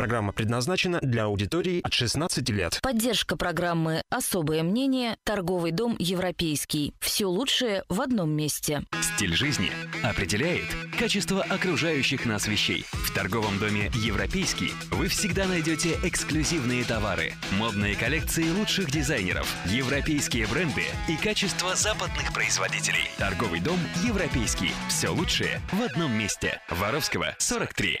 Программа предназначена для аудитории от 16 лет. Поддержка программы «Особое мнение» Торговый дом «Европейский». Все лучшее в одном месте. Стиль жизни определяет качество окружающих нас вещей. В торговом доме «Европейский» вы всегда найдете эксклюзивные товары, модные коллекции лучших дизайнеров, европейские бренды и качество западных производителей. Торговый дом «Европейский». Все лучшее в одном месте. Воровского, 43.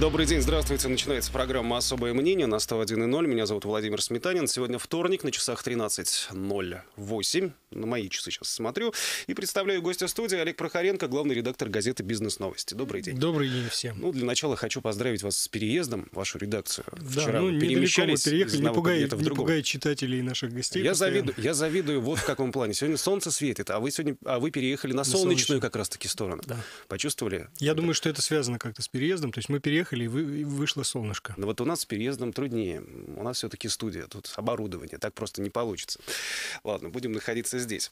Добрый день, здравствуйте. Начинается программа «Особое мнение» на 101.0. Меня зовут Владимир Сметанин. Сегодня вторник, на часах 13.08. На мои часы сейчас смотрю. И представляю гостя студии Олег Прохоренко, главный редактор газеты «Бизнес-новости». Добрый день. Добрый день всем. Ну, для начала хочу поздравить вас с переездом, вашу редакцию. Да, Вчера ну, перемещались мы переехали, не пугай, в не пугай читателей и наших гостей. Я завидую, я завидую вот в каком плане. Сегодня солнце светит, а вы сегодня, а вы переехали на, на солнечную, солнечную как раз-таки сторону. Да. Почувствовали? Я да. думаю, что это связано как-то с переездом. То есть мы переехали приехали, и, вы, и вышло солнышко. Но ну вот у нас с переездом труднее. У нас все-таки студия, тут оборудование. Так просто не получится. Ладно, будем находиться здесь.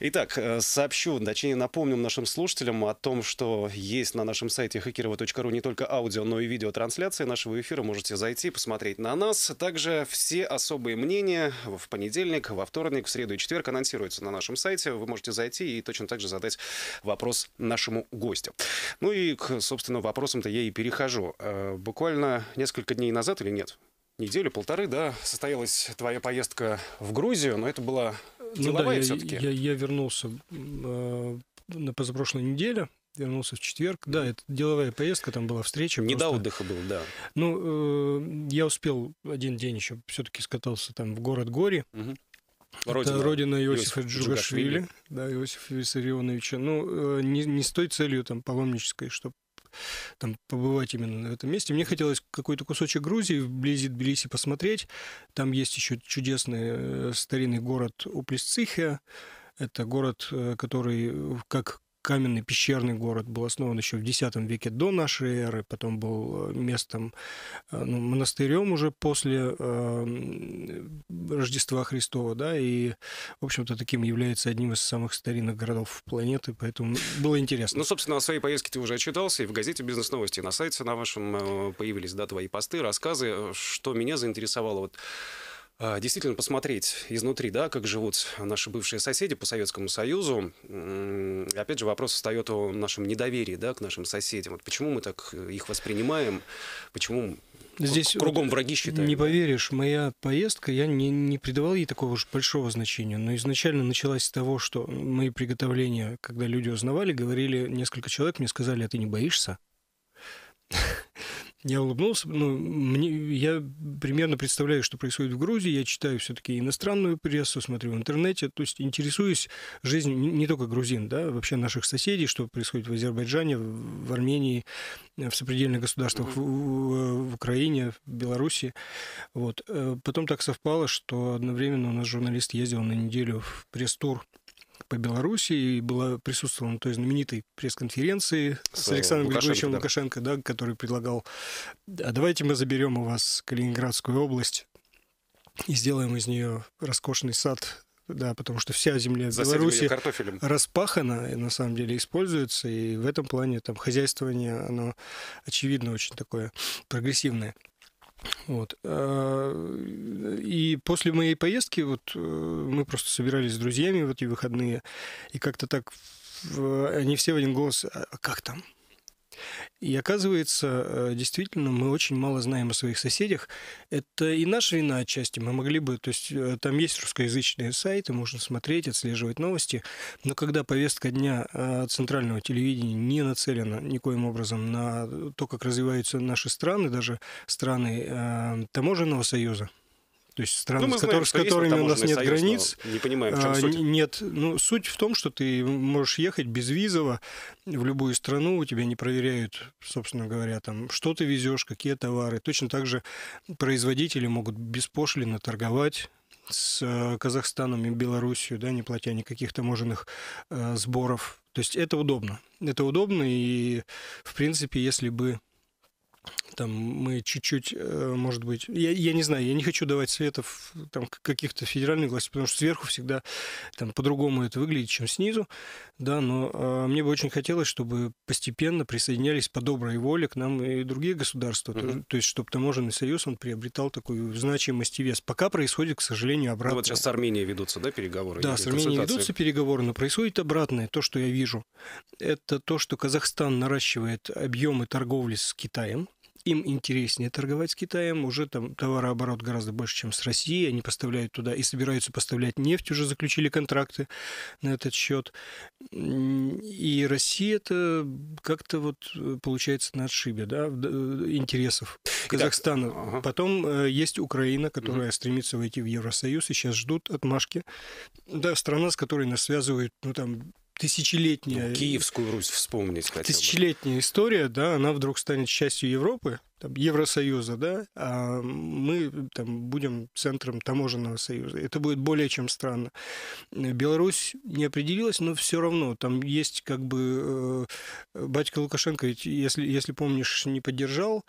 Итак, э, сообщу, точнее напомним нашим слушателям о том, что есть на нашем сайте hackirova.ru не только аудио, но и видеотрансляции нашего эфира. Можете зайти, посмотреть на нас. Также все особые мнения в понедельник, во вторник, в среду и четверг анонсируются на нашем сайте. Вы можете зайти и точно так же задать вопрос нашему гостю. Ну и, к собственно, вопросам-то я и перехожу. Э, буквально несколько дней назад или нет? Неделю, полторы, да, состоялась твоя поездка в Грузию, но это была деловая ну, да, все-таки. Я, я, я вернулся э, на позапрошлой неделе, вернулся в четверг. Да, это деловая поездка, там была встреча. Не просто. до отдыха был, да. Ну, э, я успел один день еще все-таки скатался там в город Гори. Угу. Родина, это родина Иосифа Иосиф Джугашвили, Джугашвили, да, Иосифа Виссарионовича. Ну, э, не, не с той целью там паломнической, чтобы там, побывать именно на этом месте. Мне хотелось какой-то кусочек Грузии вблизи Тбилиси посмотреть. Там есть еще чудесный э, старинный город Уплесцихия. Это город, э, который, э, как каменный пещерный город, был основан еще в X веке до нашей эры, потом был э, местом, э, ну, монастырем уже после э, Рождества Христова, да, и, в общем-то, таким является одним из самых старинных городов планеты, поэтому было интересно. Ну, собственно, о своей поездке ты уже отчитался, и в газете «Бизнес-новости» на сайте на вашем э, появились, да, твои посты, рассказы, что меня заинтересовало вот а, действительно посмотреть изнутри, да, как живут наши бывшие соседи по Советскому Союзу. И опять же, вопрос встает о нашем недоверии, да, к нашим соседям. Вот почему мы так э, их воспринимаем, почему Здесь кругом враги считаем. Не поверишь, моя поездка, я не, не придавал ей такого уж большого значения, но изначально началась с того, что мои приготовления, когда люди узнавали, говорили, несколько человек мне сказали, а ты не боишься? Я улыбнулся, но ну, мне, я примерно представляю, что происходит в Грузии, я читаю все-таки иностранную прессу, смотрю в интернете, то есть интересуюсь жизнью не только грузин, да, вообще наших соседей, что происходит в Азербайджане, в Армении, э, в сопредельных государствах, в, э, в Украине, в Беларуси. Вот. Э, потом так совпало, что одновременно у нас журналист ездил на неделю в пресс-тур по Беларуси и была присутствовала на той знаменитой пресс-конференции с, с Александром Лукашенко, Григорьевичем да. Лукашенко, да, который предлагал, а давайте мы заберем у вас Калининградскую область и сделаем из нее роскошный сад да, потому что вся земля в Беларуси распахана, и на самом деле используется, и в этом плане там хозяйствование, оно очевидно очень такое прогрессивное. Вот. Э, и после моей поездки вот э, мы просто собирались с друзьями в эти выходные, и как-то так они все в один голос, а, а как там? И оказывается, э, действительно, мы очень мало знаем о своих соседях. Это и наша вина отчасти. Мы могли бы... То есть э, там есть русскоязычные сайты, можно смотреть, отслеживать новости. Но когда повестка дня э, центрального телевидения не нацелена никоим образом на то, как развиваются наши страны, даже страны таможенного союза, то есть страны, ну, с, знаем, с которыми у нас нет союз, границ. Не понимаем, в чем а, суть. Нет, ну, суть в том, что ты можешь ехать безвизово в любую страну, у тебя не проверяют, собственно говоря, там, что ты везешь, какие товары. Точно так же производители могут беспошлино торговать с э, Казахстаном и Белоруссией, да, не платя никаких таможенных э, сборов. То есть это удобно. Это удобно, и, в принципе, если бы там мы чуть-чуть, э, может быть, я, я не знаю, я не хочу давать советов э, там каких-то федеральных властей, потому что сверху всегда там по-другому это выглядит, чем снизу, да, но э, мне бы очень хотелось, чтобы постепенно присоединялись по доброй воле к нам и другие государства, mm-hmm. то, то есть чтобы таможенный союз, он приобретал такую значимость и вес. Пока происходит, к сожалению, обратное. Ну, вот сейчас с Арменией ведутся, да, переговоры? Да, с Арменией ведутся переговоры, но происходит обратное, то, что я вижу. Это то, что Казахстан наращивает объемы торговли с Китаем, им интереснее торговать с Китаем, уже там товарооборот гораздо больше, чем с Россией, они поставляют туда и собираются поставлять нефть, уже заключили контракты на этот счет. И Россия это как-то вот э, получается на отшибе да, э, интересов Казахстана. Итак, ага. Потом э, есть Украина, которая угу. стремится войти в Евросоюз, и сейчас ждут отмашки. Да, страна, с которой нас связывают, ну там тысячелетняя... Ну, Киевскую Русь вспомнить хотя бы. Тысячелетняя история, да, она вдруг станет частью Европы, там, Евросоюза, да, а мы там, будем центром таможенного союза. Это будет более чем странно. Э, Беларусь не определилась, но все равно там есть как бы... Э, батька Лукашенко, ведь, если, если помнишь, не поддержал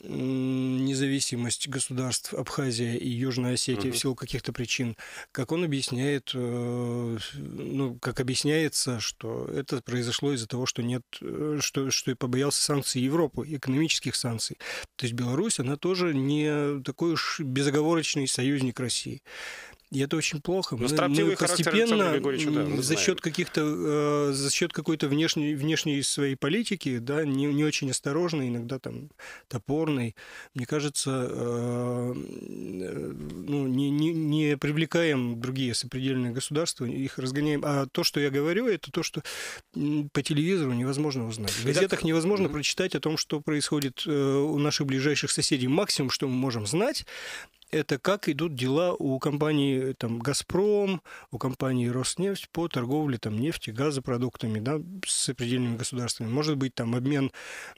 э, независимость государств Абхазия и Южной Осетии угу. в силу каких-то причин. Как он объясняет, э, ну, как объясняется, что это произошло из-за того, что нет, э, что, что и побоялся санкций Европы, экономических санкций. То есть Беларусь, она тоже не такой уж безоговорочный союзник России. И это очень плохо. Но ну, мы, мы постепенно да, за счет каких-то, э, за счет какой-то внешней, внешней своей политики, да, не, не очень осторожной, иногда там топорной, мне кажется, э, ну, не, не, не привлекаем другие сопредельные государства, их разгоняем. А то, что я говорю, это то, что по телевизору невозможно узнать. В газетах невозможно прочитать о том, что происходит э, у наших ближайших соседей. Максимум, что мы можем знать, это как идут дела у компании там, «Газпром», у компании «Роснефть» по торговле там, нефти, газопродуктами да, с сопредельными государствами. Может быть, там обмен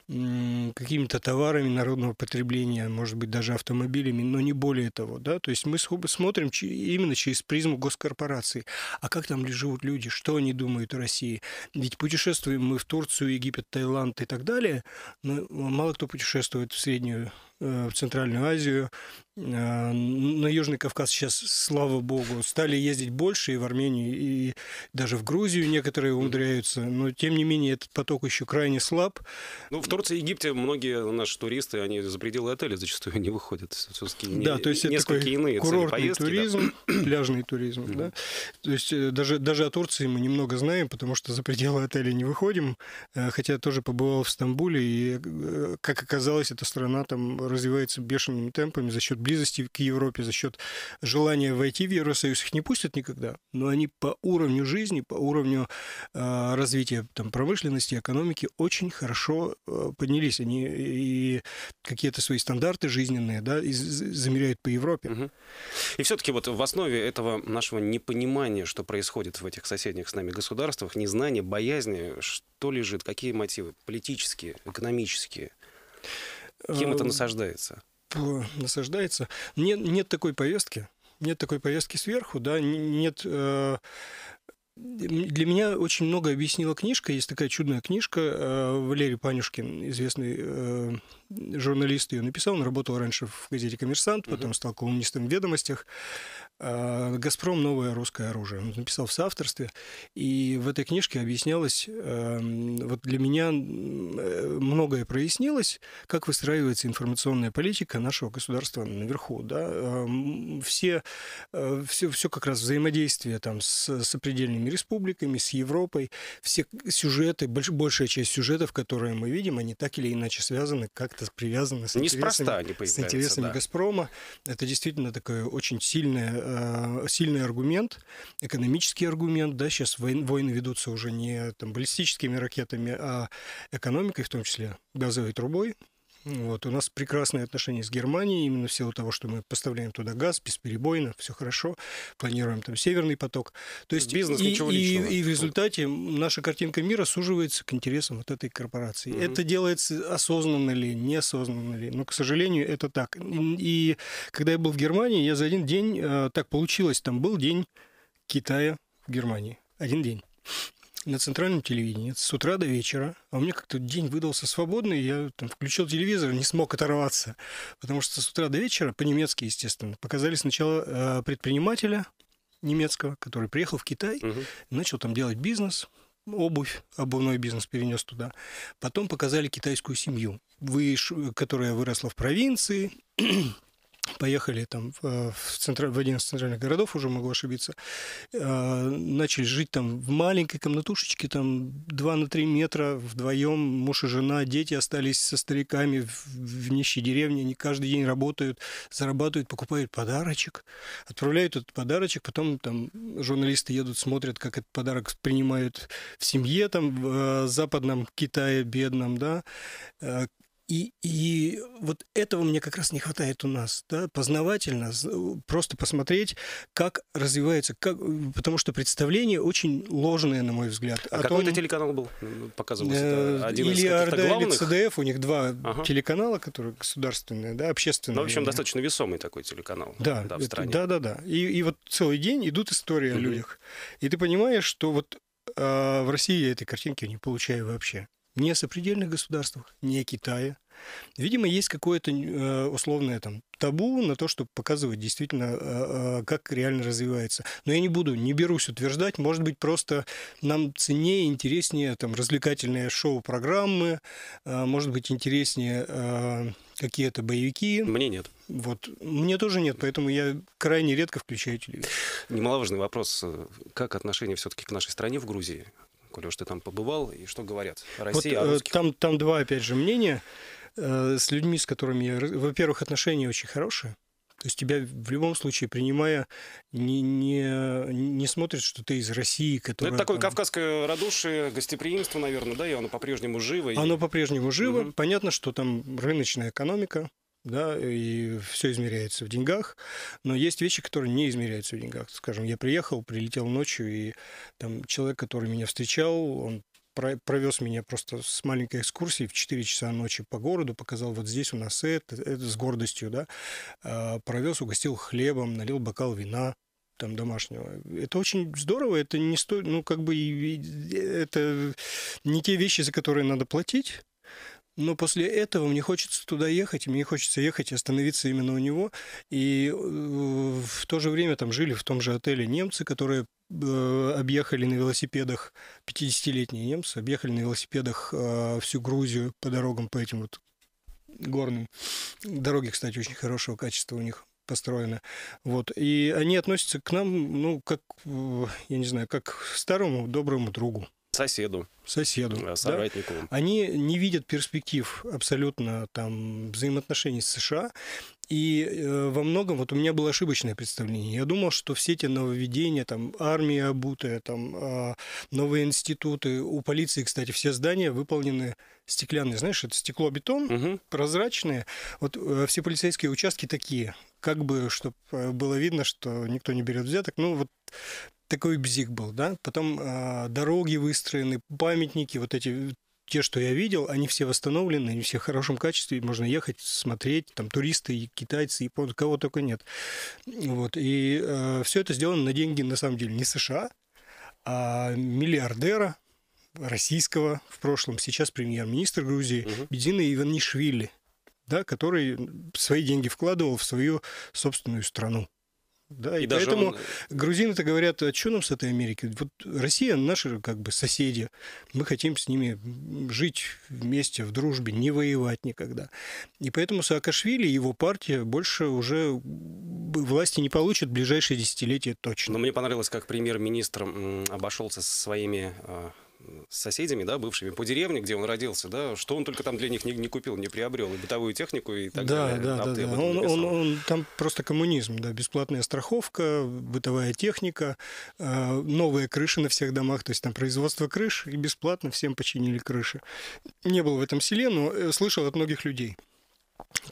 какими-то товарами народного потребления, может быть, даже автомобилями, но не более того. Да? То есть мы смотрим именно через призму госкорпораций. А как там живут люди, что они думают о России? Ведь путешествуем мы в Турцию, Египет, Таиланд и так далее, но ну, мало кто путешествует в Среднюю э, в Центральную Азию, а, на Южный Кавказ сейчас, слава богу, стали ездить больше и в Армению, и даже в Грузию некоторые умудряются, но тем не менее этот поток еще крайне слаб. Ну, в Турции и Египте многие наши туристы, они за пределы отеля зачастую не выходят. Все-таки да, не, то есть это такой иные курортный поездки, туризм, да. пляжный туризм, mm-hmm. да. То есть э, даже, даже о Турции мы немного знаем, потому что за пределы отеля не выходим, э, хотя тоже побывал в Стамбуле, и, э, как оказалось, эта страна там развивается бешеными темпами за счет близости к Европе, за счет желания войти в Евросоюз, их не пустят никогда, но они по уровню жизни, по уровню э, развития там, промышленности, экономики очень хорошо э, поднялись. Они и какие-то свои стандарты жизненные да, и замеряют по Европе. Угу. И все-таки вот в основе этого нашего непонимания, что происходит в этих соседних с нами государствах, незнания, боязни, что лежит, какие мотивы, политические, экономические, кем это э, насаждается? насаждается. Нет, нет такой повестки, нет такой повестки сверху, да, нет... Э, для меня очень много объяснила книжка. Есть такая чудная книжка э, Валерий Панюшкин, известный э, журналист, ее написал, он работал раньше в газете «Коммерсант», потом стал колумнистом в «Ведомостях». А, «Газпром. Новое русское оружие». Он написал в соавторстве. И в этой книжке объяснялось, эм, вот для меня э, многое прояснилось, как выстраивается информационная политика нашего государства наверху. Да? Эм, все, все, э, все как раз взаимодействие там, с сопредельными республиками, с Европой. Все сюжеты, больш, большая часть сюжетов, которые мы видим, они так или иначе связаны как как-то привязаны с Неспроста интересами, с интересами да. «Газпрома». Это действительно такой очень сильный, э, сильный аргумент, экономический аргумент. Да, сейчас войны, войны ведутся уже не там, баллистическими ракетами, а экономикой, в том числе газовой трубой, вот. У нас прекрасные отношения с Германией, именно в силу того, что мы поставляем туда газ бесперебойно, все хорошо, планируем там северный поток. То есть бизнес, и, ничего личного. И, и в результате наша картинка мира суживается к интересам вот этой корпорации. Угу. Это делается осознанно ли, неосознанно ли, но, ну, к сожалению, это так. И когда я был в Германии, я за один день, э, так получилось, там был день Китая в Германии. Один день на центральном телевидении с утра до вечера. А у меня как-то день выдался свободный, я там, включил телевизор, не смог оторваться. Потому что с утра до вечера, по-немецки, естественно, показали сначала э, предпринимателя немецкого, который приехал в Китай, угу. начал там делать бизнес, обувь, обувной бизнес перенес туда. Потом показали китайскую семью, которая выросла в провинции, поехали там в, э, центр, в один из центральных городов, уже могу ошибиться, э, начали жить там в маленькой комнатушечке, там 2 на 3 метра, вдвоем, муж и жена, дети остались со стариками в, в нищей деревне, они каждый день работают, зарабатывают, покупают подарочек, отправляют этот подарочек, потом там журналисты едут, смотрят, как этот подарок принимают в семье, там в э, западном Китае бедном, да, и, и вот этого мне как раз не хватает у нас, да, познавательно, э, просто посмотреть, как развивается, как, э, потому что представление очень ложное, на мой взгляд. А какой это телеканал был, показывался, э, один или из РД, главных? или ЦДФ, у них два ага. телеканала, которые государственные, да, общественные. Ну, в общем, да. достаточно весомый такой телеканал да, да, в это, стране. Да, да, да. И, и вот целый день идут истории угу. о людях. И ты понимаешь, что вот э, в России я этой картинки не получаю вообще не сопредельных государствах, не Китая. Видимо, есть какое-то э, условное там табу на то, чтобы показывать действительно, э, э, как реально развивается. Но я не буду, не берусь утверждать. Может быть, просто нам ценнее, интереснее там развлекательные шоу-программы, может быть, интереснее какие-то боевики. Мне нет. Вот. Мне тоже нет, поэтому я крайне редко включаю телевизор. Немаловажный вопрос. Как отношение все-таки к нашей стране в Грузии? Коля, уж ты там побывал, и что говорят Россия вот, э, Там, там два, опять же, мнения э, с людьми, с которыми я... Во-первых, отношения очень хорошие. То есть тебя в любом случае, принимая, не, не, не смотрят, что ты из России, ну, которая... это такое там... кавказское радушие, гостеприимство, наверное, да, и оно по-прежнему живо. И... Оно по-прежнему живо. Угу. Понятно, что там рыночная экономика, да, и все измеряется в деньгах, но есть вещи, которые не измеряются в деньгах. Скажем, я приехал, прилетел ночью, и там человек, который меня встречал, он провез меня просто с маленькой экскурсией в 4 часа ночи по городу, показал, вот здесь у нас это, это с гордостью, да, а, провез, угостил хлебом, налил бокал вина, там домашнего. Это очень здорово, это не стоит, ну как бы это не те вещи, за которые надо платить, но после этого мне хочется туда ехать, мне хочется ехать и остановиться именно у него. И э, в то же время там жили в том же отеле немцы, которые э, объехали на велосипедах, 50-летние немцы, объехали на велосипедах э, всю Грузию по дорогам, по этим вот горным. Дороги, кстати, очень хорошего качества у них построены. Вот. И они относятся к нам, ну, как, я не знаю, как к старому доброму другу соседу, соседу, э, соратнику. Да? Они не видят перспектив абсолютно там взаимоотношений с США. И э, во многом вот у меня было ошибочное представление. Я думал, что все эти нововведения, там армия обутая, там э, новые институты, у полиции, кстати, все здания выполнены стеклянные, знаешь, это стекло-бетон, угу. прозрачные. Вот э, все полицейские участки такие, как бы, чтобы э, было видно, что никто не берет взяток. Ну вот такой бзик был, да. Потом э, дороги выстроены, памятники, вот эти те, что я видел, они все восстановлены, они все в хорошем качестве, можно ехать, смотреть, там туристы, китайцы, японцы, кого только нет. Вот, и э, а, все это сделано на деньги, на самом деле, не США, а миллиардера российского в прошлом, сейчас премьер-министр Грузии, угу. Бедина Иванишвили, да, который свои деньги вкладывал в свою собственную страну. Да, и, и даже поэтому он... Э, грузины-то говорят, а что нам с этой Америки? Вот Россия наши как бы соседи. Мы хотим с ними жить вместе, в дружбе, не воевать никогда. И поэтому Саакашвили и его партия больше уже власти не получат в ближайшие десятилетия точно. Но мне понравилось, как премьер-министр обошелся со своими а, с соседями, да, бывшими по деревне, где он родился, да, что он только там для них не, не купил, не приобрел, и бытовую технику и так да, далее. Да, да, да. Он, он, он, там просто коммунизм, да, бесплатная страховка, бытовая техника, э, новые крыши на всех домах, то есть там производство крыш, и бесплатно всем починили крыши. Не был в этом селе, но э, слышал от многих людей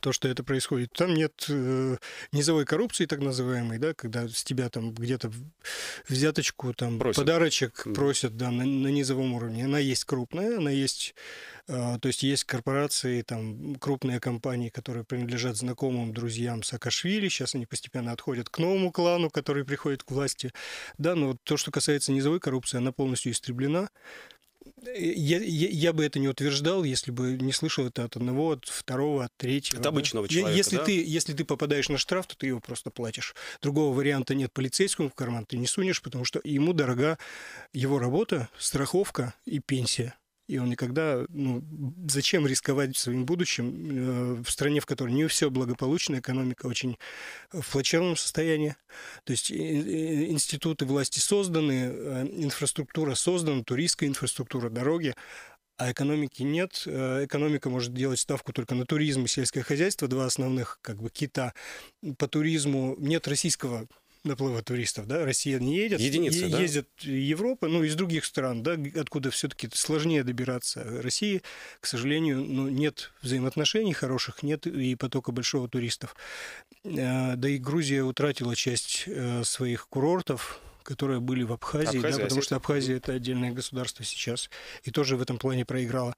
то, что это происходит. Там нет э, низовой коррупции, так называемой, да, когда с тебя там где-то взяточку, там просят. подарочек mm. просят, да, на, на низовом уровне. Она есть крупная, она есть, э, то есть есть корпорации, там крупные компании, которые принадлежат знакомым, друзьям Саакашвили. Сейчас они постепенно отходят к новому клану, который приходит к власти. Да, но то, что касается низовой коррупции, она полностью истреблена. Э, я, я, я бы это не утверждал, если бы не слышал это от одного, от второго, от третьего. От обычного да? человека. Если, да? ты, если ты попадаешь на штраф, то ты его просто платишь. Другого варианта нет. Полицейскому в карман ты не сунешь, потому что ему дорога его работа, страховка и пенсия и он никогда... Ну, зачем рисковать своим будущим э, в стране, в которой не все благополучно, экономика очень в плачевном состоянии. То есть институты власти созданы, э, инфраструктура создана, туристская инфраструктура, дороги, а экономики нет. Э, экономика может делать ставку только на туризм и сельское хозяйство, два основных как бы кита. По туризму нет российского наплыва туристов, да, Россия не едет, Единицы, е- да? ездят Европа, ну, из других стран, да, откуда все-таки сложнее добираться. России, к сожалению, ну, нет взаимоотношений хороших, нет и потока большого туристов. Э, да и Грузия утратила часть э, своих курортов, которые были в Абхазии, Абхазия, да, потому что Абхазия это отдельное государство сейчас, и тоже в этом плане проиграла.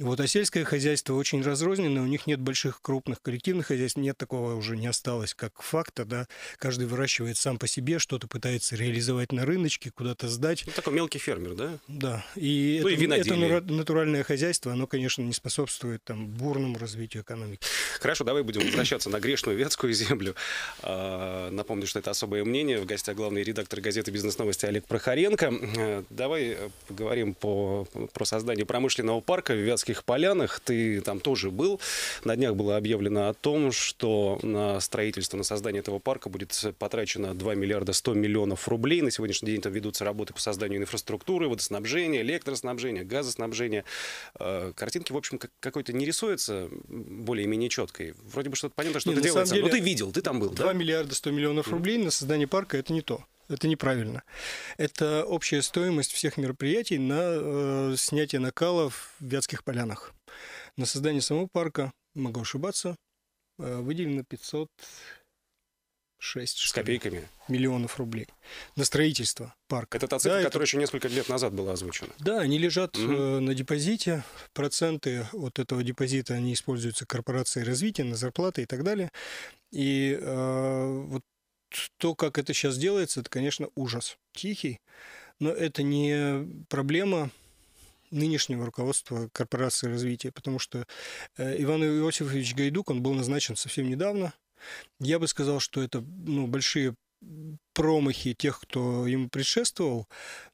Вот, а сельское хозяйство очень разрознено, у них нет больших крупных коллективных хозяйств, нет такого уже не осталось как факта, да, каждый выращивает сам по себе, что-то пытается реализовать на рыночке, куда-то сдать. Ну, такой мелкий фермер, да? Да, и, ну, это, и это натуральное хозяйство, оно, конечно, не способствует там бурному развитию экономики. Хорошо, давай будем возвращаться на грешную ветскую землю. А, напомню, что это особое мнение. В гостях главный редактор газеты газеты «Бизнес-новости» Олег Прохоренко. Э, давай э, поговорим по, про создание промышленного парка в Вятских Полянах. Ты там тоже был. На днях было объявлено о том, что на строительство, на создание этого парка будет потрачено 2 миллиарда 100 миллионов рублей. На сегодняшний день там ведутся работы по созданию инфраструктуры, водоснабжения, электроснабжения, газоснабжения. Э, картинки, в общем, какой-то не рисуются более-менее четкой. Вроде бы что-то понятно, что-то делается. Ну, деле, Но ты видел, ты там был, 2 да? миллиарда 100 миллионов рублей на создание парка – это не то. Это неправильно. Это общая стоимость всех мероприятий на э, снятие накала в Вятских полянах. На создание самого парка, могу ошибаться, э, выделено 506 с копейками миллионов рублей на строительство парка. Это та цифра, да, которая это... еще несколько лет назад была озвучена. Да, они лежат mm-hmm. э, на депозите. Проценты от этого депозита они используются корпорацией развития на зарплаты и так далее. И э, вот то, как это сейчас делается, это, конечно, ужас. Тихий, но это не проблема нынешнего руководства корпорации развития, потому что э, Иван Иосифович Гайдук, он был назначен совсем недавно. Я бы сказал, что это ну, большие промахи тех, кто ему предшествовал,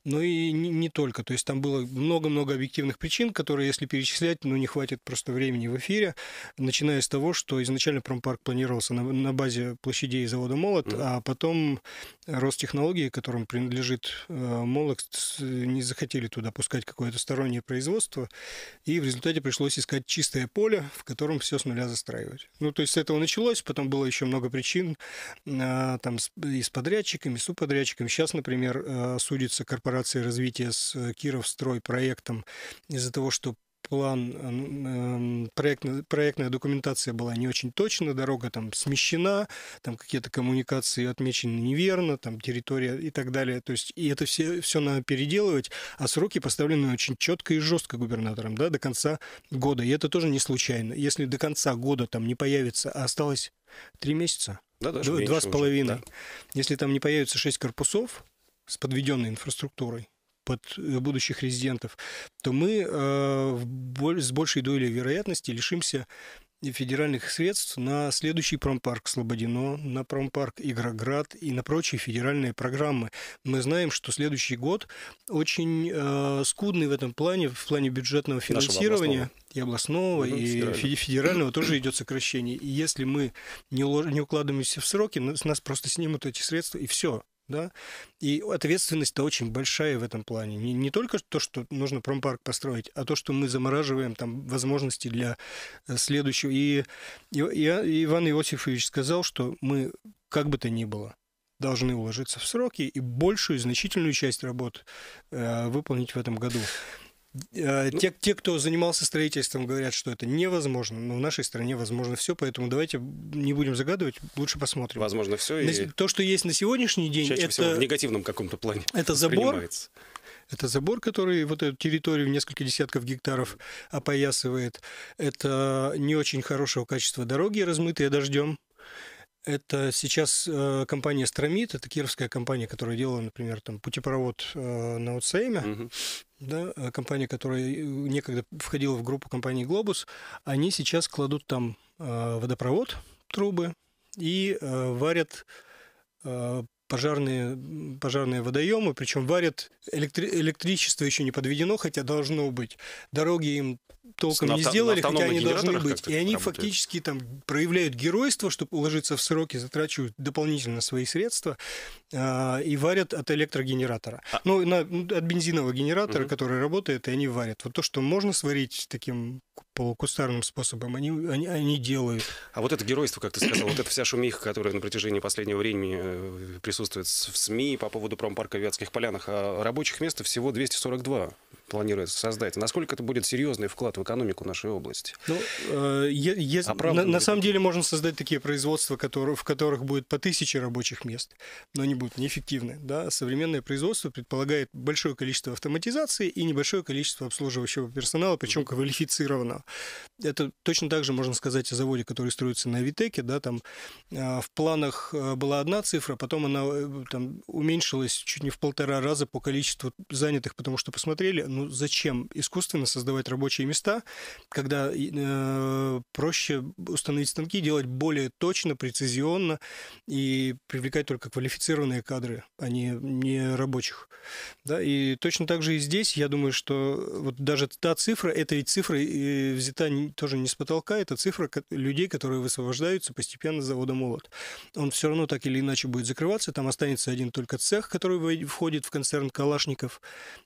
но и не, не только. То есть там было много-много объективных причин, которые, если перечислять, ну, не хватит просто времени в эфире, начиная с того, что изначально промпарк планировался на, на базе площадей завода «Молот», mm. а потом Ростехнологии, которым принадлежит э, «Молот», не захотели туда пускать какое-то стороннее производство, и в результате пришлось искать чистое поле, в котором все с нуля застраивать. Ну, то есть с этого началось, потом было еще много причин, э, там, из подрядчиков, подрядчиками, субподрядчиками. Сейчас, например, э, судится корпорация развития с э, Кировстрой проектом из-за того, что план, эм, проектная, проектная документация была не очень точна, дорога там смещена, там какие-то коммуникации отмечены неверно, там территория и так далее. То есть и это все, все надо переделывать, а сроки поставлены очень четко и жестко губернатором, да, до конца года. И это тоже не случайно. Если до конца года там не появится, а осталось три месяца, да, даже два, два с половиной, да. если там не появится шесть корпусов с подведенной инфраструктурой, под э, будущих резидентов, то мы э, с большей долей вероятности лишимся федеральных средств на следующий промпарк Слободино, на промпарк Игроград и на прочие федеральные программы. Мы знаем, что следующий год очень э, скудный в этом плане, в плане бюджетного финансирования и областного, и федерального, федерального тоже идет сокращение. И если мы не, улож... не укладываемся в сроки, нас просто снимут эти средства, и все да, и ответственность-то очень большая в этом плане. Не, не только то, что нужно промпарк построить, а то, что мы замораживаем там возможности для э, следующего. И, и, и Иван Иосифович сказал, что мы, как бы то ни было, должны уложиться в сроки и большую значительную часть работ э, выполнить в этом году. Э, ну те, те, кто занимался строительством, говорят, что это невозможно. Но в нашей стране возможно все, поэтому давайте не будем загадывать, лучше посмотрим. Возможно все. И... То, что есть на сегодняшний день, Чаще это всего в негативном каком-то плане. Это забор. Это забор, который вот эту территорию в несколько десятков гектаров опоясывает. Это не очень хорошего качества дороги, размытые дождем. Это сейчас э, компания Стромит, это кировская компания, которая делала, например, там путепровод э, на Уцейме, Uh-huh. да, э, компания, которая э, некогда входила в группу компании Глобус, они сейчас кладут там э, водопровод, трубы и э, варят э, пожарные, пожарные водоемы, причем варят, электри- электричество еще не подведено, хотя должно быть. Дороги им толком на, не сделали, хотя они должны быть. И они работает. фактически там проявляют геройство, чтобы уложиться в сроки, затрачивают дополнительно свои средства э, и варят от электрогенератора. А... Ну, на, от бензинового генератора, угу. который работает, и они варят. Вот то, что можно сварить таким полукустарным способом они, они, они делают. А вот это геройство, как ты сказал, вот эта вся шумиха, которая на протяжении последнего времени э, присутствует в СМИ по поводу промпарка в Вятских Полянах, а рабочих мест всего 242 планируется создать. Насколько это будет серьезный вклад в экономику нашей области? Ну, э, я, на, на самом деле можно создать такие производства, которые, в которых будет по тысяче рабочих мест, но они будут неэффективны. Да? Современное производство предполагает большое количество автоматизации и небольшое количество обслуживающего персонала, причем квалифицированного это точно так же можно сказать о заводе, который строится на Витеке, да, там э, в планах а, была одна цифра, потом она э, там уменьшилась чуть не в полтора раза по количеству занятых, потому что посмотрели, ну зачем искусственно создавать рабочие места, когда э, проще установить станки, делать более точно, прецизионно и привлекать только квалифицированные кадры, а не, не рабочих, да, и точно так же и здесь, я думаю, что вот даже та цифра, это ведь цифра э, взята не тоже не с потолка, это цифра людей, которые высвобождаются постепенно с завода «Молот». Он все равно так или иначе будет закрываться, там останется один только цех, который входит в концерн «Калашников»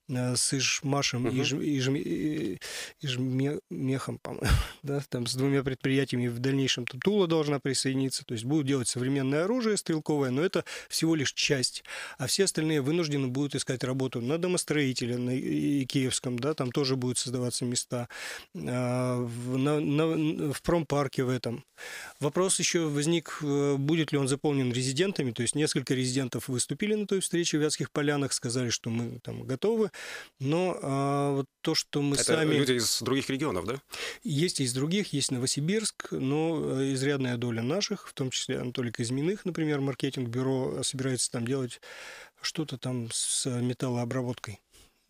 э, с Ижмашем, угу. Иж, Иж, э, Ижмехом, по-моему, да, там с двумя предприятиями, в дальнейшем Тула должна присоединиться, то есть будут делать современное оружие стрелковое, но это всего лишь часть, а все остальные вынуждены будут искать работу на домостроителе на Киевском, да, там тоже будут создаваться места, а, в в, на, на, в промпарке в этом. Вопрос еще возник, э, будет ли он заполнен резидентами, то есть несколько резидентов выступили на той встрече в Вятских Полянах, сказали, что мы там готовы, но а, вот то, что мы Это сами... люди из других регионов, да? Есть из других, есть Новосибирск, но э, изрядная доля наших, в том числе Анатолий Казьминых, например, маркетинг-бюро собирается там делать что-то там с металлообработкой.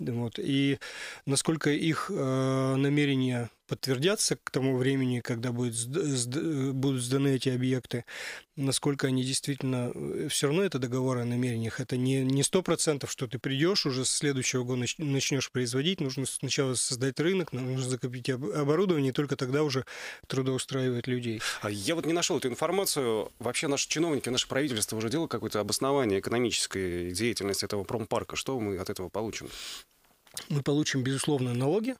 Вот. И насколько их э, намерения подтвердятся к тому времени, когда будет, будут сданы эти объекты, насколько они действительно... Э, Все равно это договор о намерениях. Это не, не процентов, что ты придешь, уже с следующего года начнешь производить. Нужно сначала создать рынок, нужно закупить оборудование, и только тогда уже трудоустраивать людей. А Я вот не нашел эту информацию. Вообще наши чиновники, наше правительство уже делало какое-то обоснование экономической деятельности этого промпарка. Что мы от этого получим? Мы получим, безусловно, налоги,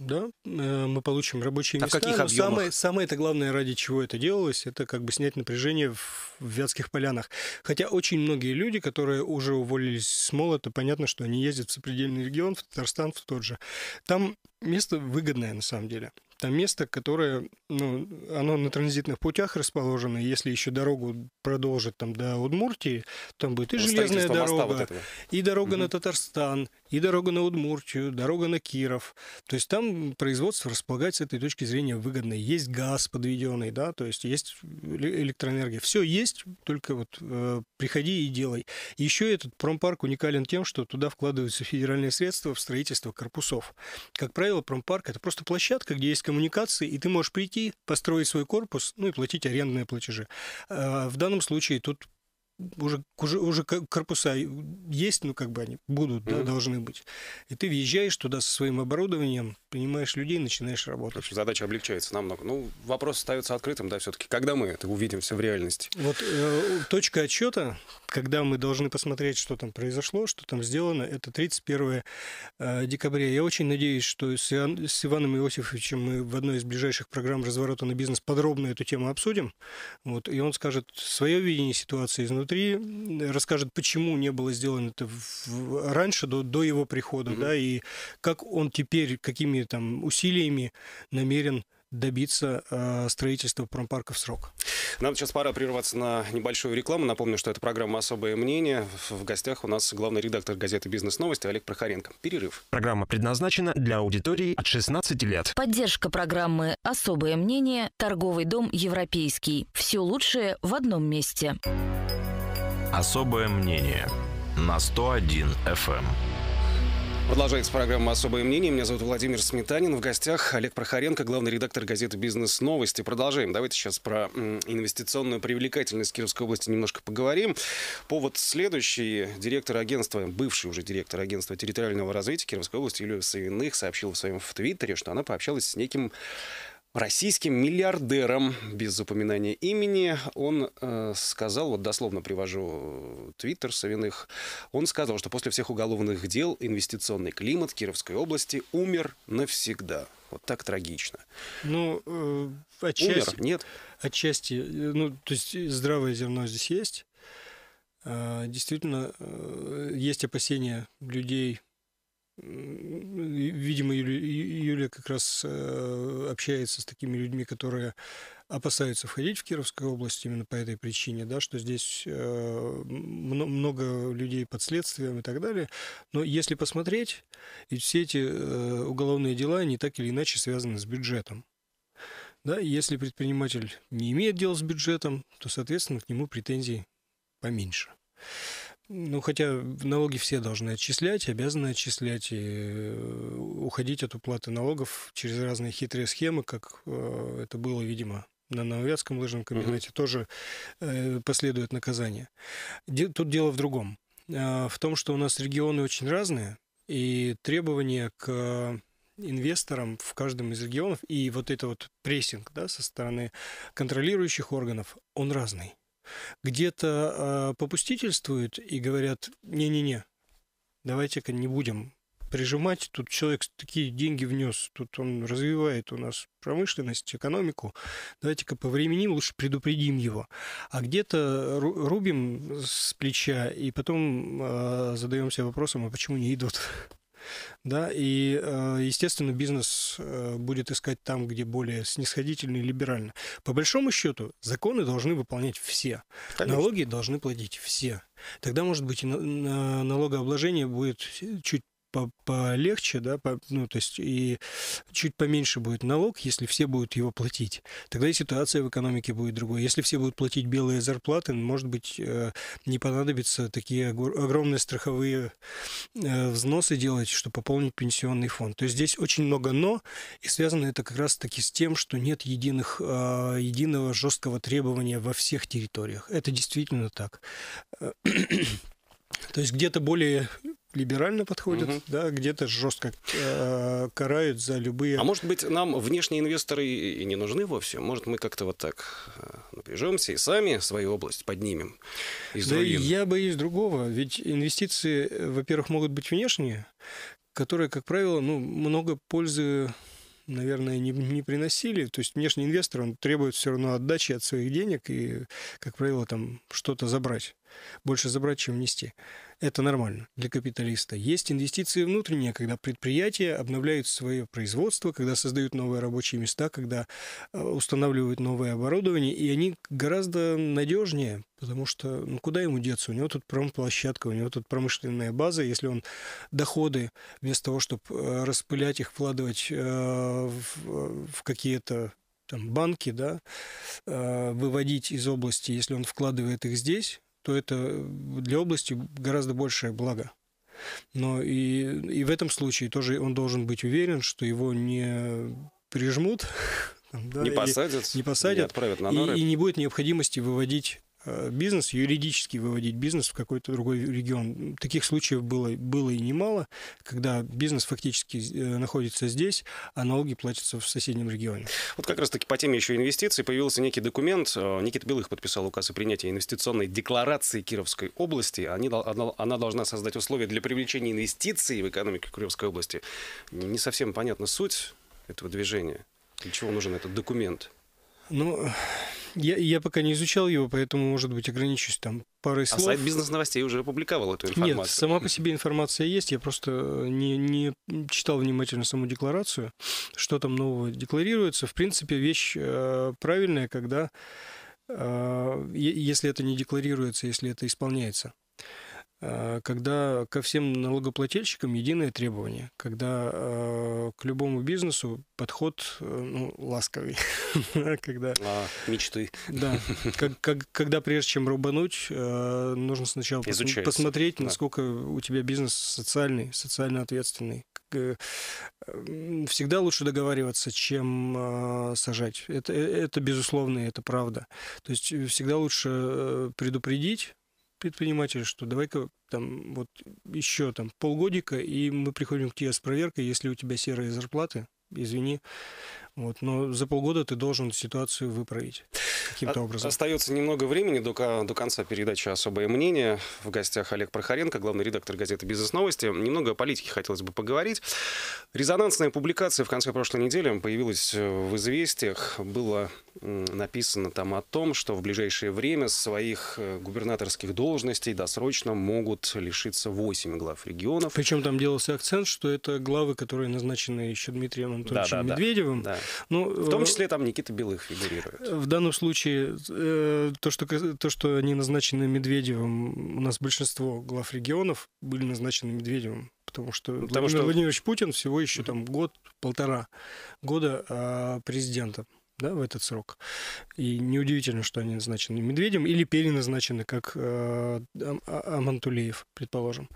да, э, мы получим рабочие а места. в каких Самое, самое это главное, ради чего это делалось, это как бы снять напряжение в, в Вятских полянах. Хотя очень многие люди, которые уже уволились с молота, понятно, что они ездят в сопредельный регион, в Татарстан, в тот же. Там место выгодное на самом деле. Там место, которое, ну, оно на транзитных путях расположено. Если еще дорогу продолжит там до Удмуртии, там будет и ну, железная дорога, вот и дорога угу. на Татарстан, и дорога на Удмуртию, дорога на Киров. То есть там производство располагается с этой точки зрения выгодно. Есть газ подведенный, да, то есть есть электроэнергия. Все есть, только вот э, приходи и делай. Еще этот промпарк уникален тем, что туда вкладываются федеральные средства в строительство корпусов. Как правило, промпарк это просто площадка, где есть коммуникации, и ты можешь прийти, построить свой корпус, ну и платить арендные платежи. Э, в данном случае тут уже, уже, уже корпуса есть, ну как бы они будут, mm-hmm. да, должны быть. И ты въезжаешь туда со своим оборудованием, принимаешь людей, начинаешь работать. общем, задача облегчается намного. Ну, вопрос остается открытым, да, все-таки. Когда мы это все в реальности? Вот э, точка отчета, когда мы должны посмотреть, что там произошло, что там сделано, это 31 э, декабря. Я очень надеюсь, что с, Иоанн, с Иваном Иосифовичем мы в одной из ближайших программ разворота на бизнес подробно эту тему обсудим. Вот, и он скажет свое видение ситуации изнутри внутри, расскажет, почему не было сделано это раньше, до, до его прихода, угу. да, и как он теперь, какими там усилиями намерен добиться э, строительства промпарка в срок. Нам сейчас пора прерваться на небольшую рекламу. Напомню, что это программа «Особое мнение». В гостях у нас главный редактор газеты «Бизнес-новости» Олег Прохоренко. Перерыв. Программа предназначена для аудитории от 16 лет. Поддержка программы «Особое мнение» – торговый дом «Европейский». Все лучшее в одном месте. Особое мнение на 101 FM. Эм. Продолжается программа «Особое мнение». Меня зовут Владимир Сметанин. В гостях Олег Прохоренко, главный редактор газеты «Бизнес-новости». Продолжаем. Давайте сейчас про инвестиционную привлекательность Кировской области немножко поговорим. Повод следующий. Директор агентства, бывший уже директор агентства территориального развития Кировской области Юлия Савиных сообщила в своем в Твиттере, что она пообщалась с неким российским миллиардером, без упоминания имени, он э, сказал, вот дословно привожу э, твиттер Савиных, он сказал, что после всех уголовных дел инвестиционный климат Кировской области умер навсегда. Вот так трагично. Ну, э, отчасти... Умер? Нет? Отчасти. Э, ну, то есть здравое зерно здесь есть. А, действительно, э, есть опасения людей Видимо, Юля, как раз э, общается с такими людьми, которые опасаются входить в Кировскую область именно по этой причине, да, что здесь э, много людей под следствием и так далее. Но если посмотреть, и все эти э, уголовные дела, они так или иначе связаны с бюджетом. Да, если предприниматель не имеет дел с бюджетом, то, соответственно, к нему претензий поменьше. Ну, хотя налоги все должны отчислять, обязаны отчислять и э, уходить от уплаты налогов через разные хитрые схемы, как э, это было, видимо, на Нововятском лыжном комбинате, угу. тоже э, последует наказание. Тут дело в другом. В том, что у нас регионы очень разные, и требования к инвесторам в каждом из регионов, и вот этот вот прессинг да, со стороны контролирующих органов, он разный где-то э, попустительствуют и говорят, не-не-не, давайте-ка не будем прижимать. Тут человек такие деньги внес, тут он развивает у нас промышленность, экономику. Давайте-ка повременим, лучше предупредим его. А где-то рубим с плеча и потом э, задаемся вопросом, а почему не идут? да, и, э, естественно, бизнес э, будет искать там, где более снисходительно и либерально. По большому счету, законы должны выполнять все, Конечно. налоги должны платить все. Тогда, может быть, и налогообложение будет чуть по полегче, да, по, ну, то есть и чуть поменьше будет налог, если все будут его платить. Тогда и ситуация в экономике будет другой. Если все будут платить белые зарплаты, может быть, э, не понадобится такие огромные страховые э, взносы делать, чтобы пополнить пенсионный фонд. То есть здесь очень много «но», и связано это как раз-таки с тем, что нет единых, а, единого жесткого требования во всех территориях. Это действительно так. То есть где-то более либерально подходят, угу. да, где-то жестко э, карают за любые. А может быть, нам внешние инвесторы и не нужны вовсе? Может, мы как-то вот так э, напряжемся и сами свою область поднимем из да руин? Я боюсь другого, ведь инвестиции, э, во-первых, могут быть внешние, которые, как правило, ну, много пользы наверное, не, не приносили. То есть внешний инвестор, он требует все равно отдачи от своих денег и, как правило, там что-то забрать больше забрать, чем внести. Это нормально для капиталиста. Есть инвестиции внутренние, когда предприятия обновляют свое производство, когда создают новые рабочие места, когда э, устанавливают новое оборудование, и они гораздо надежнее, потому что ну, куда ему деться? У него тут промплощадка, у него тут промышленная база. Если он доходы вместо того, чтобы э, распылять их, вкладывать э, в, в какие-то там, банки, да, выводить из области, если он вкладывает их здесь, то это э, для области гораздо большее благо. Но и, и в этом случае тоже он должен быть уверен, что его не прижмут, не посадят, не посадят, отправят на норы. и не будет необходимости выводить Э, бизнес, юридически выводить бизнес в какой-то другой регион. Таких случаев было, было и немало, когда бизнес фактически э, находится здесь, а налоги платятся в соседнем регионе. Вот как раз-таки по теме еще инвестиций появился некий документ. Э, Никита Белых подписал указ о принятии инвестиционной декларации Кировской области. Они, она должна создать условия для привлечения инвестиций в экономику Кировской области. Не совсем понятна суть этого движения. Для чего нужен этот документ? Ну, я, я пока не изучал его, поэтому, может быть, ограничусь там парой а слов. А сайт бизнес-новостей уже опубликовал эту информацию? Нет, сама по себе информация есть. Я просто э, не, не читал внимательно саму декларацию, что там нового декларируется. В принципе, вещь э, правильная, когда э, если это не декларируется, если это исполняется. Э, когда ко всем налогоплательщикам единое требование, когда э, к любому бизнесу подход э, ну, ласковый. когда, а, мечты. Да, как, как, когда прежде чем рубануть, э, нужно сначала Изучается. посмотреть, да. насколько у тебя бизнес социальный, социально ответственный. Э, всегда лучше договариваться, чем э, сажать. Это, э, это безусловно, это правда. То есть всегда лучше предупредить, предпринимателю, что давай-ка там вот еще там полгодика, и мы приходим к тебе с проверкой, если у тебя серые зарплаты, извини, вот, но за полгода ты должен ситуацию выправить каким-то образом. Остается немного времени до, до конца передачи «Особое мнение». В гостях Олег Прохоренко, главный редактор газеты «Бизнес-новости». Немного о политике хотелось бы поговорить. Резонансная публикация в конце прошлой недели появилась э, в «Известиях». Было написано там о том, что в ближайшее время своих э, губернаторских должностей досрочно могут лишиться 8 глав регионов. Причем там делался акцент, что это главы, которые назначены еще Дмитрием Анатольевичем да, да, Медведевым. Да. Ну, в том э, числе там Никита Белых фигурирует. В данном случае э, то, что, то, что они назначены Медведевым, у нас большинство глав регионов были назначены Медведевым потому что потому Владимир что... Владимирович Путин всего еще там год-полтора года а, президента да, в этот срок. И неудивительно, что они назначены Медведем или переназначены, как э, Амантулеев, а, предположим.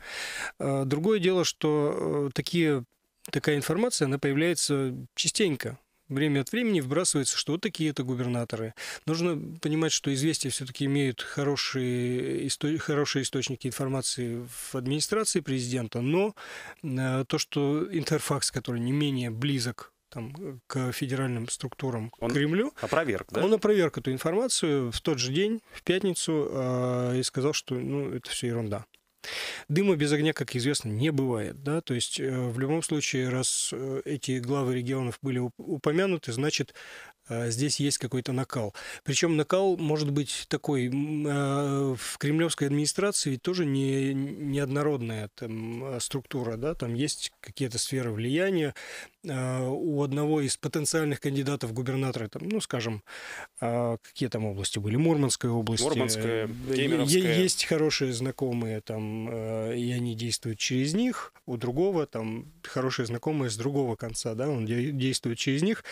А, другое дело, что э, такие, такая информация, она появляется частенько время от времени вбрасывается, что вот такие это губернаторы. Нужно понимать, что известия все-таки имеют хорошие, исто, хорошие источники информации в администрации президента, но э, то, что интерфакс, который не менее близок там, к федеральным структурам он к Кремлю. Опроверг, да? Он опроверг эту информацию в тот же день, в пятницу, э, и сказал, что ну, это все ерунда. Дыма без огня, как известно, не бывает. Да? То есть э, в любом случае, раз э, эти главы регионов были упомянуты, значит, э, здесь есть какой-то накал. Причем накал может быть такой. В кремлевской администрации тоже не, неоднородная там, структура. Да? Там есть какие-то сферы влияния, а, у одного из потенциальных кандидатов губернатора, там, ну, скажем, а, какие там области были, Мурманская область. Э, Мурманская, Кемеровская. Есть хорошие знакомые там, а, и они действуют через них. У другого там хорошие знакомые с другого конца, да, он действует через них.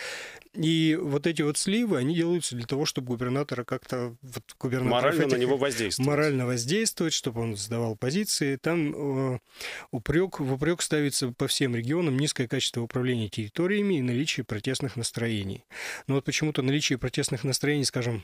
И вот эти вот сливы, они делаются для того, чтобы губернатора как-то... Вот, губернатора морально этих, на него воздействовать. Морально воздействовать, чтобы он сдавал позиции. Там э, упрек, в упрек ставится по всем регионам низкое качество управления управления территориями и наличие протестных настроений. Но вот почему-то наличие протестных настроений, скажем,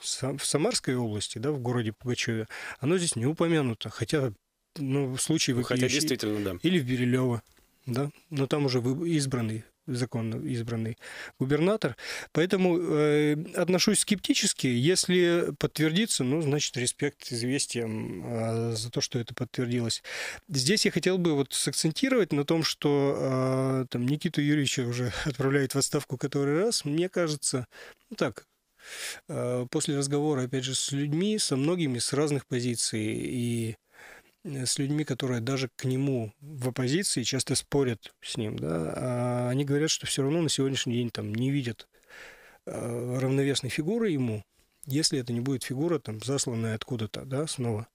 в Самарской области, да, в городе Пугачеве, оно здесь не упомянуто, хотя ну, в случае вопиющий. Хотя действительно, да. Или в Берилево, да, но там уже избранный законно избранный губернатор. Поэтому э, отношусь скептически. Если подтвердится, ну, значит, респект известиям э, за то, что это подтвердилось. Здесь я хотел бы вот сакцентировать на том, что э, там Никиту Юрьевича уже отправляют в отставку который раз. Мне кажется, ну так, э, после разговора, опять же, с людьми, со многими, с разных позиций и Э, с людьми, которые даже к нему в оппозиции часто спорят с ним, да, а они говорят, что все равно на сегодняшний день там не видят э, равновесной фигуры ему, если это не будет фигура, там, засланная откуда-то, да, снова.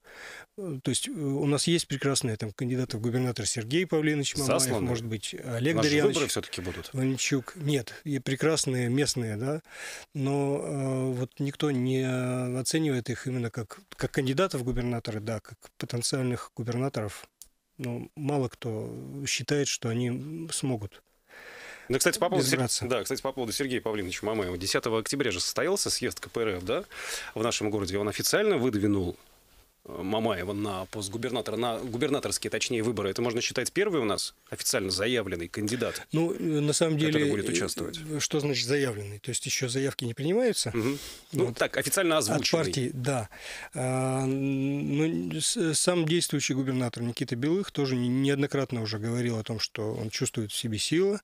Э, то есть э, у нас есть прекрасные там кандидаты в губернатор Сергей Павлинович Мамаев, засланные? может быть, э, Олег Наши Дарьянович. выборы все-таки будут. Ванчук. Нет, и прекрасные местные, да, но э, вот никто не оценивает их именно как, как кандидатов в губернаторы, да, как потенциальных губернаторов. Но ну, мало кто считает, что они смогут ну, кстати, по поводу, да, кстати, по поводу Сергея Павлиновича Мамаева. 10 октября же состоялся съезд КПРФ, да, в нашем городе. Он официально выдвинул э, Мамаева на пост губернатора, на губернаторские, точнее, выборы. Это можно считать первый у нас официально заявленный кандидат. Ну, на самом деле... Который будет э, участвовать. Э, что значит заявленный? То есть еще заявки не принимаются? Угу. Ну, вот. так, официально озвученный. От партии, да. А, ну, сам действующий губернатор Никита Белых тоже неоднократно уже говорил о том, что он чувствует в себе силы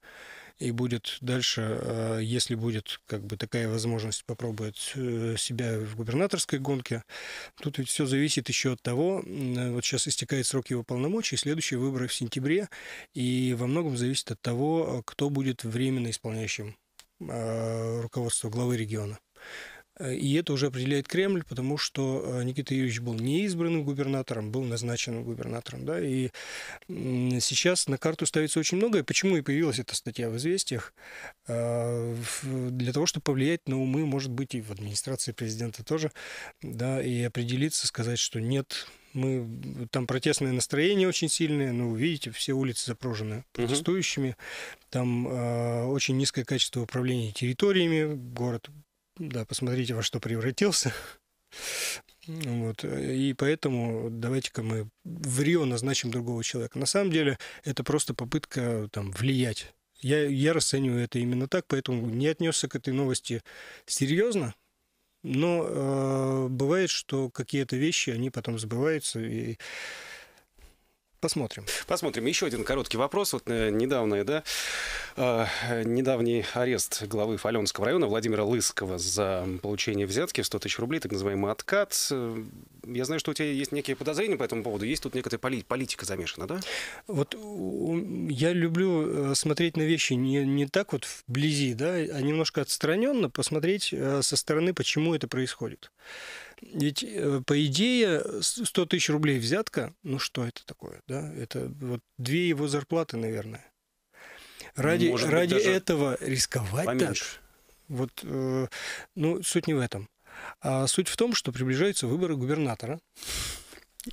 и будет дальше, а, если будет как бы такая возможность попробовать э, себя в губернаторской гонке. Тут ведь все зависит еще от того, вот сейчас истекает срок его полномочий, следующие выборы в сентябре, и во многом зависит от того, кто будет временно исполняющим а, руководство главы региона. Э, и это уже определяет Кремль, потому что э, Никита Юрьевич был не избранным губернатором, был назначенным губернатором. Да? И сейчас на карту ставится очень многое. Почему и появилась эта статья в «Известиях»? Э, для того, чтобы повлиять на умы, может быть, и в администрации президента тоже, да, и определиться, сказать, что нет, мы там протестное настроение очень сильное, ну видите, все улицы запружены протестующими, угу. там э, очень низкое качество управления территориями, город да, посмотрите, во что превратился. Вот. И поэтому давайте-ка мы в Рио назначим другого человека. На самом деле это просто попытка там, влиять. Я, я расцениваю это именно так, поэтому не отнесся к этой новости серьезно. Но э, бывает, что какие-то вещи, они потом сбываются, и Посмотрим. Посмотрим. Еще один короткий вопрос. Вот э, недавно, да, э, недавний арест главы Фаленского района Владимира Лыского за получение взятки в 100 тысяч рублей, так называемый откат. Э, я знаю, что у тебя есть некие подозрения по этому поводу. Есть тут некоторая политика замешана, да? Вот я люблю смотреть на вещи не, не так вот вблизи, да, а немножко отстраненно посмотреть со стороны, почему это происходит. Ведь, э, по идее, 100 тысяч рублей взятка, ну что это такое, да? Это вот две его зарплаты, наверное. Ради, Может быть, ради этого рисковать так? Вот, э, ну, суть не в этом. А суть в том, что приближаются выборы губернатора.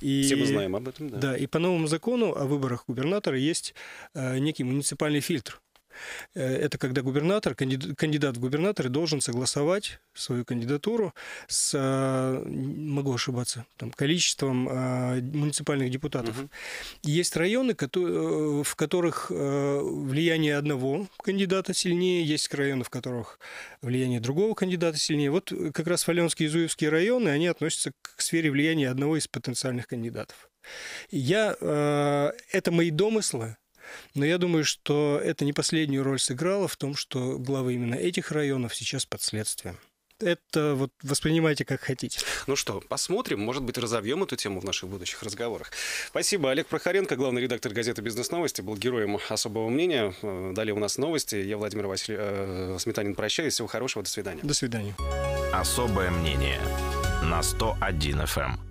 И, Все мы знаем об этом, да. Да, и по новому закону о выборах губернатора есть э, некий муниципальный фильтр. Э, это когда губернатор, кандидат в губернаторы должен согласовать свою кандидатуру с, э, могу ошибаться, там, количеством э, муниципальных депутатов. Угу. Есть районы, в которых влияние одного кандидата сильнее, есть районы, в которых влияние другого кандидата сильнее. Вот как раз Фаленские и Зуевские районы, они относятся к сфере влияния одного из потенциальных кандидатов. Я, э, это мои домыслы, но я думаю, что это не последнюю роль сыграло в том, что главы именно этих районов сейчас под следствием это вот воспринимайте как хотите. Ну что, посмотрим, может быть, разовьем эту тему в наших будущих разговорах. Спасибо. Олег Прохоренко, главный редактор газеты «Бизнес-новости», был героем особого мнения. Э, далее у нас новости. Я, Владимир Васильевич э, Сметанин, прощаюсь. Всего хорошего, до свидания. До свидания. Особое мнение на 101 FM.